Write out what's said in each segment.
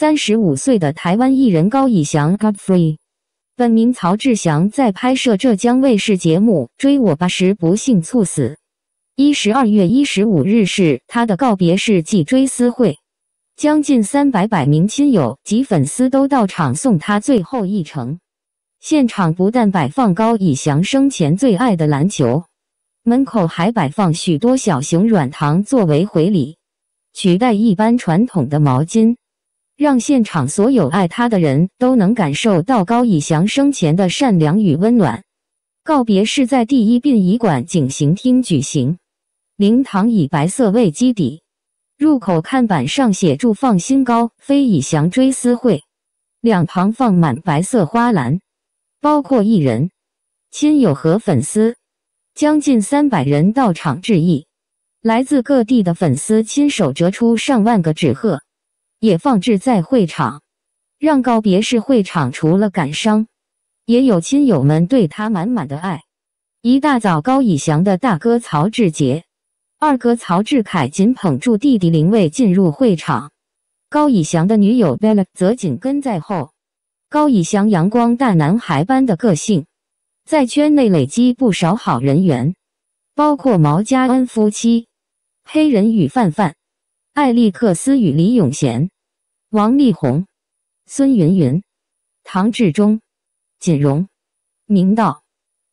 三十五岁的台湾艺人高以翔 （Godfrey，本名曹志祥在拍摄浙江卫视节目《追我吧》时不幸猝死。一十二月一十五日是他的告别式暨追思会，将近三0百名亲友及粉丝都到场送他最后一程。现场不但摆放高以翔生前最爱的篮球，门口还摆放许多小熊软糖作为回礼，取代一般传统的毛巾。让现场所有爱他的人都能感受到高以翔生前的善良与温暖。告别是在第一殡仪馆警行厅举行，灵堂以白色为基底，入口看板上写著“放心高飞以翔追思会”，两旁放满白色花篮，包括艺人、亲友和粉丝，将近三百人到场致意。来自各地的粉丝亲手折出上万个纸鹤。也放置在会场，让告别式会场除了感伤，也有亲友们对他满满的爱。一大早，高以翔的大哥曹志杰、二哥曹志凯紧捧住弟弟林蔚进入会场，高以翔的女友 b e l l a 则紧跟在后。高以翔阳光大男孩般的个性，在圈内累积不少好人缘，包括毛家恩夫妻、黑人与范范。艾利克斯与李永贤、王力宏、孙芸芸、唐志中、锦荣、明道、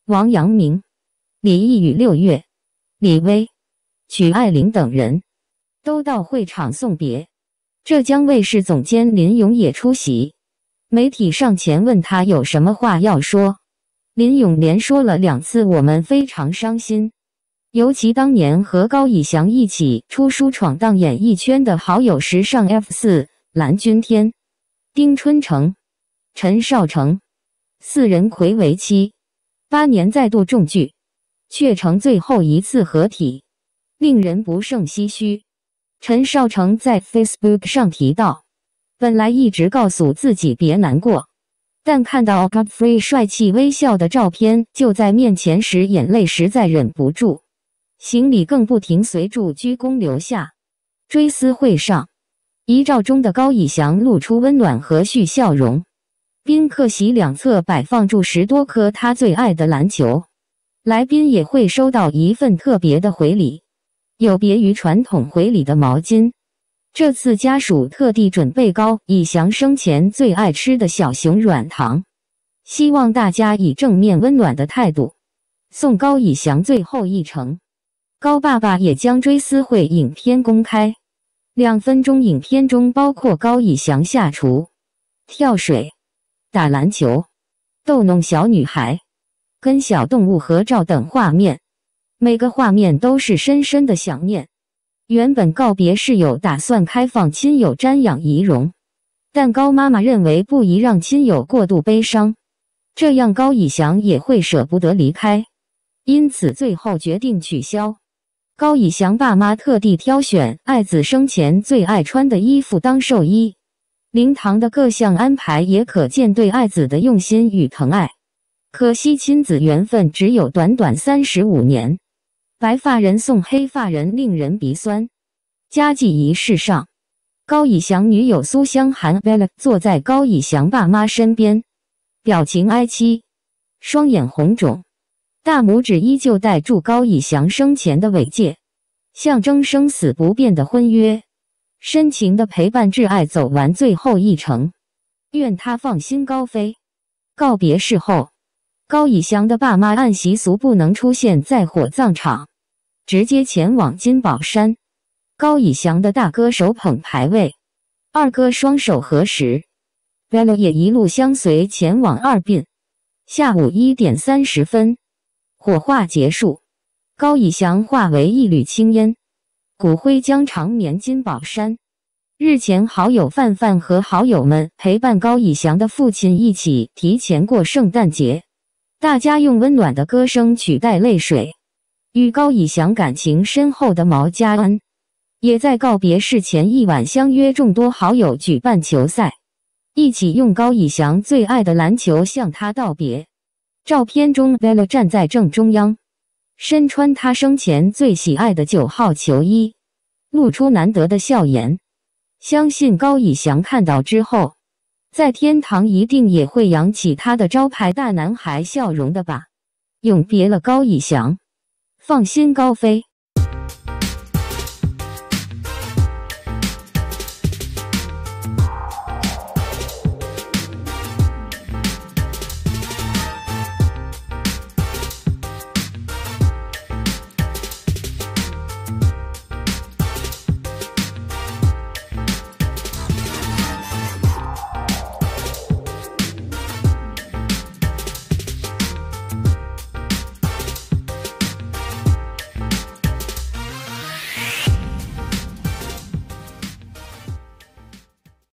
王阳明、李毅与六月、李威、曲爱玲等人都到会场送别。浙江卫视总监林勇也出席。媒体上前问他有什么话要说，林勇连说了两次“我们非常伤心”。尤其当年和高以翔一起出书闯荡演艺圈的好友时尚 F 四蓝钧天、丁春诚、陈少成四人魁违妻，八年再度重聚，却成最后一次合体，令人不胜唏嘘。陈少成在 Facebook 上提到：“本来一直告诉自己别难过，但看到 Godfrey 帅气微笑的照片就在面前时，眼泪实在忍不住。”行李更不停，随住鞠躬留下。追思会上，遗照中的高以翔露出温暖和煦笑容。宾客席两侧摆放住十多颗他最爱的篮球，来宾也会收到一份特别的回礼，有别于传统回礼的毛巾，这次家属特地准备高以翔生前最爱吃的小熊软糖，希望大家以正面温暖的态度送高以翔最后一程。高爸爸也将追思会影片公开，两分钟影片中包括高以翔下厨、跳水、打篮球、逗弄小女孩、跟小动物合照等画面，每个画面都是深深的想念。原本告别室友打算开放亲友瞻仰遗容，但高妈妈认为不宜让亲友过度悲伤，这样高以翔也会舍不得离开，因此最后决定取消。高以翔爸妈特地挑选爱子生前最爱穿的衣服当寿衣，灵堂的各项安排也可见对爱子的用心与疼爱。可惜亲子缘分只有短短三十五年，白发人送黑发人，令人鼻酸。佳绩仪式上，高以翔女友苏香涵坐在高以翔爸妈身边，表情哀戚，双眼红肿。大拇指依旧戴住高以翔生前的尾戒，象征生死不变的婚约，深情的陪伴挚爱走完最后一程。愿他放心高飞。告别事后，高以翔的爸妈按习俗不能出现在火葬场，直接前往金宝山。高以翔的大哥手捧牌位，二哥双手合十 v e l 也一路相随前往二殡。下午一点三十分。火化结束，高以翔化为一缕青烟，骨灰将长眠金宝山。日前，好友范范和好友们陪伴高以翔的父亲一起提前过圣诞节，大家用温暖的歌声取代泪水。与高以翔感情深厚的毛家安，也在告别式前一晚相约众多好友举办球赛，一起用高以翔最爱的篮球向他道别。照片中，贝勒站在正中央，身穿他生前最喜爱的九号球衣，露出难得的笑颜。相信高以翔看到之后，在天堂一定也会扬起他的招牌大男孩笑容的吧。永别了，高以翔，放心高飞。